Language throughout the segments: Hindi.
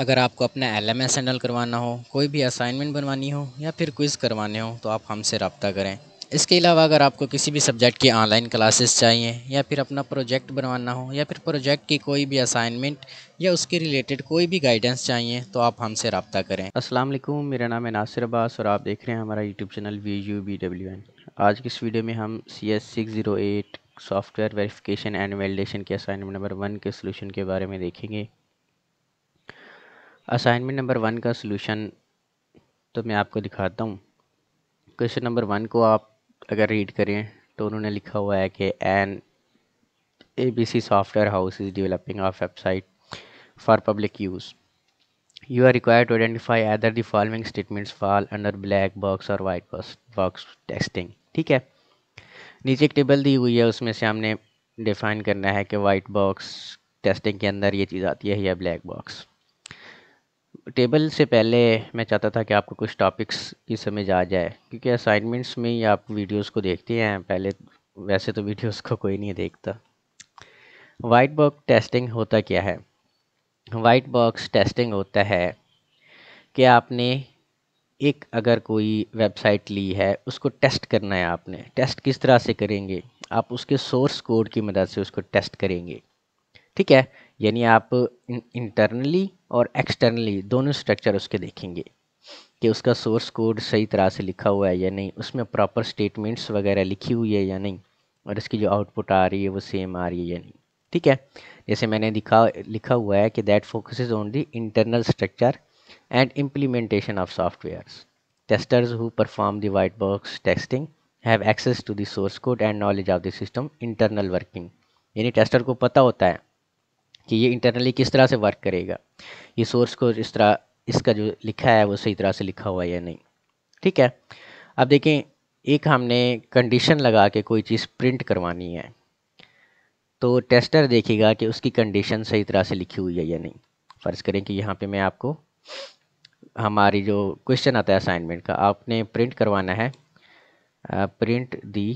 अगर आपको अपना एल एम एस हैंडल करवाना हो कोई भी असाइनमेंट बनवानी हो या फिर क्विज़ करवाने हो तो आप हमसे रबता करें इसके अलावा अगर आपको किसी भी सब्जेक्ट की ऑनलाइन क्लासेस चाहिए या फिर अपना प्रोजेक्ट बनवाना हो या फिर प्रोजेक्ट की कोई भी असाइनमेंट या उसके रिलेटेड कोई भी गाइडेंस चाहिए तो आप हमसे रबता करें अस्सलाम वालेकुम मेरा नाम है नासिर अब्बास और आप देख रहे हैं हमारा YouTube channel V U B W N आज की इस वीडियो में हम C S six zero eight software verification and validation के असाइनमेंट नंबर वन के सोलूशन के बारे में देखेंगे असाइनमेंट नंबर वन का सलूशन तो मैं आपको दिखाता हूँ क्वेश्चन नंबर वन को आप अगर रीड करें तो उन्होंने लिखा हुआ है कि an A B C software house is developing of website for public use you are require to identify either the following statements fall under black box और वाइट बॉक्स टेस्टिंग ठीक है नीचे एक टेबल दी हुई है उसमें से हमने डिफाइन करना है कि वाइट बॉक्स टेस्टिंग के अंदर ये चीज़ आती है या ब्लैक बॉक्स टेबल से पहले मैं चाहता था कि आपको कुछ टॉपिक्स की समझ आ जाए क्योंकि असाइनमेंट्स में ही आप वीडियोस को देखते हैं पहले वैसे तो वीडियोस को कोई नहीं देखता वाइट बॉक्स टेस्टिंग होता क्या है वाइट बॉक्स टेस्टिंग होता है कि आपने एक अगर कोई वेबसाइट ली है उसको टेस्ट करना है आपने टेस्ट किस तरह से करेंगे आप उसके सोर्स कोड की मदद से उसको टेस्ट करेंगे ठीक है यानी आप इंटरनली और एक्सटर्नली दोनों स्ट्रक्चर उसके देखेंगे कि उसका सोर्स कोड सही तरह से लिखा हुआ है या नहीं उसमें प्रॉपर स्टेटमेंट्स वगैरह लिखी हुई है या नहीं और इसकी जो आउटपुट आ रही है वो सेम आ रही है या नहीं ठीक है जैसे मैंने दिखा लिखा हुआ है कि that focuses on the internal structure and implementation of software testers who perform the white box testing have access to the source code and knowledge of the system internal working यानी टेस्टर को पता होता है कि ये इंटरनली किस तरह से वर्क करेगा ये सोर्स को इस तरह इसका जो लिखा है वो सही तरह से लिखा हुआ है या नहीं ठीक है अब देखें एक हमने कंडीशन लगा के कोई चीज़ प्रिंट करवानी है तो टेस्टर देखेगा कि उसकी कंडीशन सही तरह से लिखी हुई है या नहीं फ़र्ज़ करें कि यहाँ पे मैं आपको हमारी जो क्वेश्चन आता है असाइनमेंट का आपने प्रिंट करवाना है print the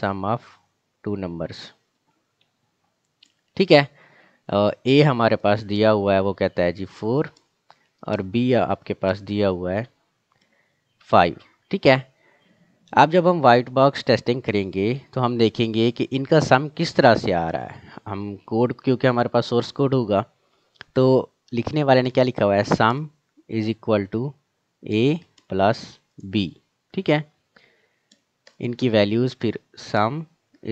sum of two numbers ठीक है ए हमारे पास दिया हुआ है वो कहता है जी फोर और बी आपके पास दिया हुआ है फाइव ठीक है अब जब हम वाइट बॉक्स टेस्टिंग करेंगे तो हम देखेंगे कि इनका सम किस तरह से आ रहा है हम कोड क्योंकि हमारे पास सोर्स कोड होगा तो लिखने वाले ने क्या लिखा हुआ है sum is equal to A plus B ठीक है इनकी वैल्यूज़ फिर sum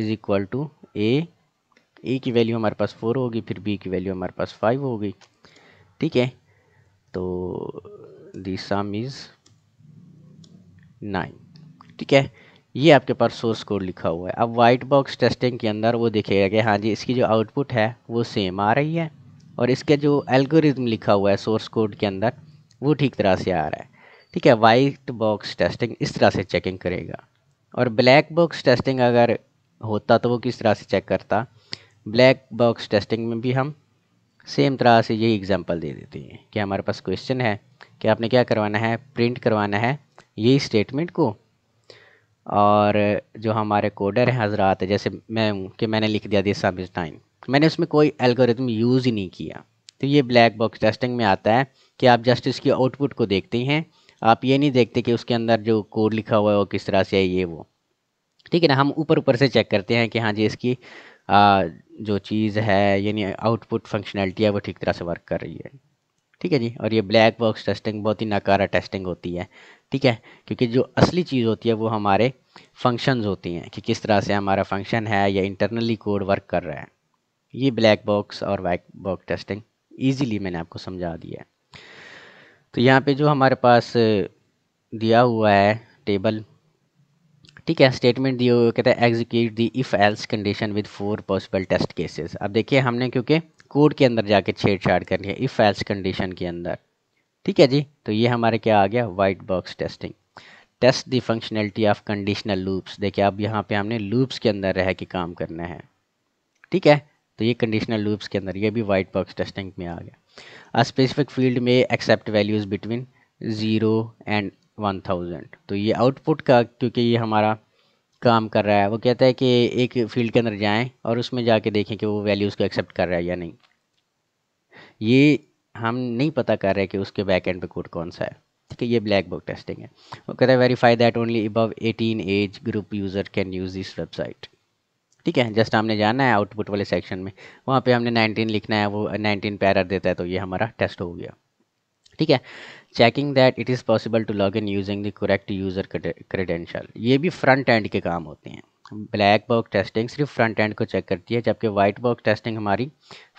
is equal to A A की वैल्यू हमारे पास फोर होगी फिर बी की वैल्यू हमारे पास फाइव होगी ठीक है तो दी सम इज़ नाइन ठीक है ये आपके पास सोर्स कोड लिखा हुआ है अब वाइट बॉक्स टेस्टिंग के अंदर वो देखेगा कि हाँ जी इसकी जो आउटपुट है वो सेम आ रही है और इसके जो एल्गोरिज्म लिखा हुआ है सोर्स कोड के अंदर वो ठीक तरह से आ रहा है ठीक है वाइट बॉक्स टेस्टिंग इस तरह से चेकिंग करेगा और ब्लैक बॉक्स टेस्टिंग अगर होता तो वो किस तरह से चेक करता ब्लैक बॉक्स टेस्टिंग में भी हम सेम तरह से यही एग्जांपल दे देते हैं कि हमारे पास क्वेश्चन है कि आपने क्या करवाना है प्रिंट करवाना है यही स्टेटमेंट को और जो हमारे कोडर हैं हजरात है जैसे मैं हूँ कि मैंने लिख दिया दिस सब टाइम मैंने उसमें कोई एल्गोरिथम यूज़ ही नहीं किया तो ये ब्लैक बॉक्स टेस्टिंग में आता है कि आप जस्ट इसकी आउटपुट को देखते हैं आप ये नहीं देखते कि उसके अंदर जो कोड लिखा हुआ है वो किस तरह से है ये वो ठीक है ना हम ऊपर ऊपर से चेक करते हैं कि हाँ जी इसकी जो चीज़ है यानी आउटपुट फंक्शनैलिटी है वो ठीक तरह से वर्क कर रही है ठीक है जी और ये ब्लैक बॉक्स टेस्टिंग बहुत ही नकारा टेस्टिंग होती है ठीक है क्योंकि जो असली चीज़ होती है वो हमारे फंक्शंस होती हैं कि किस तरह से हमारा फंक्शन है या इंटरनली कोड वर्क कर रहा है ये ब्लैक बॉक्स और वाइट बॉक्स टेस्टिंग ईजीली मैंने आपको समझा दिया है तो यहाँ पर जो हमारे पास दिया हुआ है टेबल ठीक है स्टेटमेंट दिए हुए कहते हैं execute the if else condition with four possible test cases अब देखिए हमने क्योंकि कोड के अंदर जाके छेड़छाड़ करनी है इफ़ एल्स कंडीशन के अंदर ठीक है जी तो ये हमारे क्या आ गया white box testing test the functionality of conditional loops देखिए अब यहाँ पे हमने लूप्स के अंदर रह के काम करना है ठीक है तो ये कंडीशनल लूप्स के अंदर ये भी वाइट बॉक्स टेस्टिंग में आ गया अ स्पेसिफिक फील्ड में accept values between zero and one thousand तो ये आउटपुट का क्योंकि ये हमारा काम कर रहा है वो कहता है कि एक फील्ड के अंदर जाएं और उसमें जाके देखें कि वो वैल्यूज़ को एक्सेप्ट कर रहा है या नहीं ये हम नहीं पता कर रहे कि उसके बैक एंड पे कोड कौन सा है ठीक है ये ब्लैक बुक टेस्टिंग है वो कहता है verify that only above 18 age group user can use this website ठीक है जस्ट हमने जाना है आउटपुट वाले सेक्शन में वहाँ पर हमने नाइनटीन लिखना है वो नाइनटीन पैर देता है तो ये हमारा टेस्ट हो गया ठीक है checking that it is possible to log in using the correct user credential ये भी फ्रंट एंड के काम होते हैं ब्लैक बॉक्स टेस्टिंग सिर्फ फ्रंट एंड को चेक करती है जबकि वाइट बॉक्स टेस्टिंग हमारी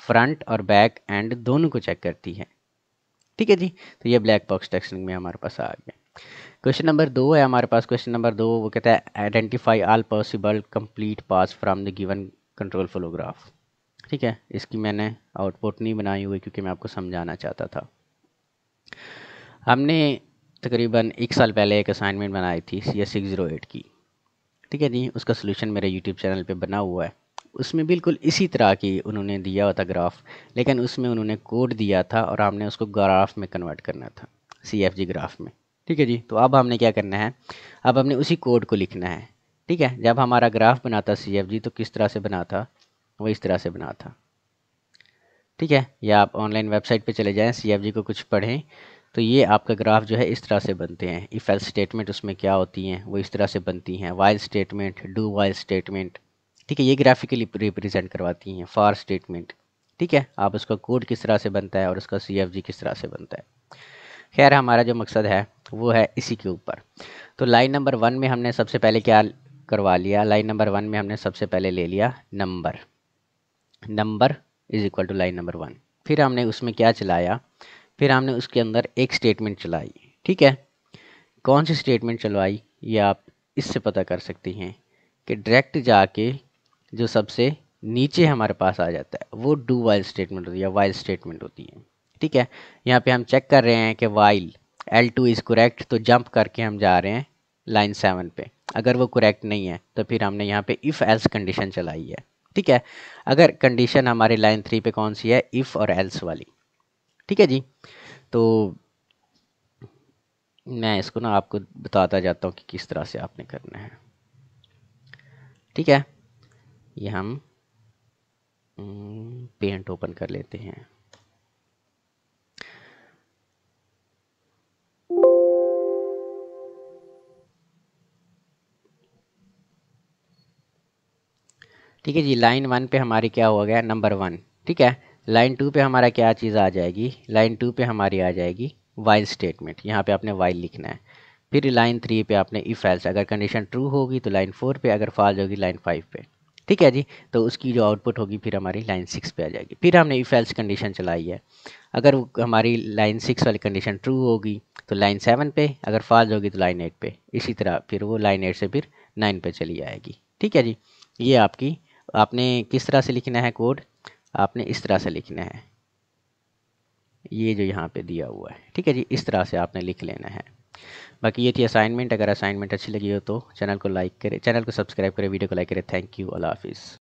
फ्रंट और बैक एंड दोनों को चेक करती है ठीक है जी तो ये ब्लैक बॉक्स टेस्टिंग में हमारे पास आ गया क्वेश्चन नंबर दो है हमारे पास क्वेश्चन नंबर दो वो कहता है identify all possible complete path from the given control flow graph ठीक है इसकी मैंने आउटपुट नहीं बनाई हुई क्योंकि मैं आपको समझाना चाहता था हमने तकरीबन एक साल पहले एक असाइनमेंट बनाई थी C S six zero eight की ठीक है जी उसका सोल्यूशन मेरे यूट्यूब चैनल पर बना हुआ है उसमें बिल्कुल इसी तरह की उन्होंने दिया हुआ था ग्राफ लेकिन उसमें उन्होंने कोड दिया था और हमने उसको ग्राफ में कन्वर्ट करना था सी एफ जी ग्राफ में ठीक है जी तो अब हमने क्या करना है अब हमने उसी कोड को लिखना है ठीक है जब हमारा ग्राफ बना था सी एफ जी तो किस तरह से बना था वो इस तरह से बना था ठीक है या आप ऑनलाइन वेबसाइट पे चले जाएं सी एफ जी को कुछ पढ़ें तो ये आपका ग्राफ जो है इस तरह से बनते हैं इफ़ एल स्टेटमेंट उसमें क्या होती हैं वो इस तरह से बनती हैं while statement do while statement ठीक है ये ग्राफिकली रिप्रेजेंट करवाती हैं फार स्टेटमेंट ठीक है आप उसका कोड किस तरह से बनता है और उसका सी किस तरह से बनता है खैर हमारा जो मकसद है वो है इसी के ऊपर तो लाइन नंबर वन में हमने सबसे पहले क्या करवा लिया लाइन नंबर वन में हमने सबसे पहले ले लिया number number is equal to line number one फिर हमने उसमें क्या चलाया फिर हमने उसके अंदर एक स्टेटमेंट चलाई ठीक है कौन सी स्टेटमेंट चलवाई ये आप इससे पता कर सकती हैं कि डायरेक्ट जाके जो सबसे नीचे हमारे पास आ जाता है वो डू वाइल स्टेटमेंट होती है वाइल स्टेटमेंट होती है ठीक है यहाँ पे हम चेक कर रहे हैं कि while L two is correct तो जंप करके हम जा रहे हैं लाइन सेवन पे अगर वो करेक्ट नहीं है तो फिर हमने यहाँ पे इफ़ एल्स कंडीशन चलाई है ठीक है अगर कंडीशन हमारे लाइन थ्री पे कौन सी है इफ़ और एल्स वाली ठीक है जी तो मैं इसको ना आपको बताता जाता हूँ कि किस तरह से आपने करना है ठीक है ये हम पेंट ओपन कर लेते हैं ठीक है जी लाइन वन पे हमारी क्या हो गया नंबर वन ठीक है लाइन टू पे हमारा क्या चीज़ आ जाएगी लाइन टू पे हमारी आ जाएगी वाइल स्टेटमेंट यहाँ पे आपने वाइल लिखना है फिर लाइन थ्री पे आपने इफ़ एल्स अगर कंडीशन ट्रू होगी तो लाइन फोर पे अगर फॉल्स होगी लाइन फाइव पे ठीक है जी तो उसकी जो आउटपुट होगी फिर हमारी लाइन सिक्स पे आ जाएगी फिर हमने इफ़ एल्स कंडीशन चलाई है अगर हमारी लाइन सिक्स वाली कंडीशन ट्रू होगी तो लाइन सेवन पे अगर फॉल्स होगी तो लाइन एट पे इसी तरह फिर वो लाइन एट से फिर नाइन पे चली आएगी ठीक है जी ये आपकी आपने किस तरह से लिखना है कोड आपने इस तरह से लिखना है ये जो यहाँ पे दिया हुआ है ठीक है जी इस तरह से आपने लिख लेना है बाकी ये थी असाइनमेंट अगर असाइनमेंट अच्छी लगी हो तो चैनल को लाइक करें चैनल को सब्सक्राइब करें वीडियो को लाइक करें थैंक यू अल्लाह हाफिज़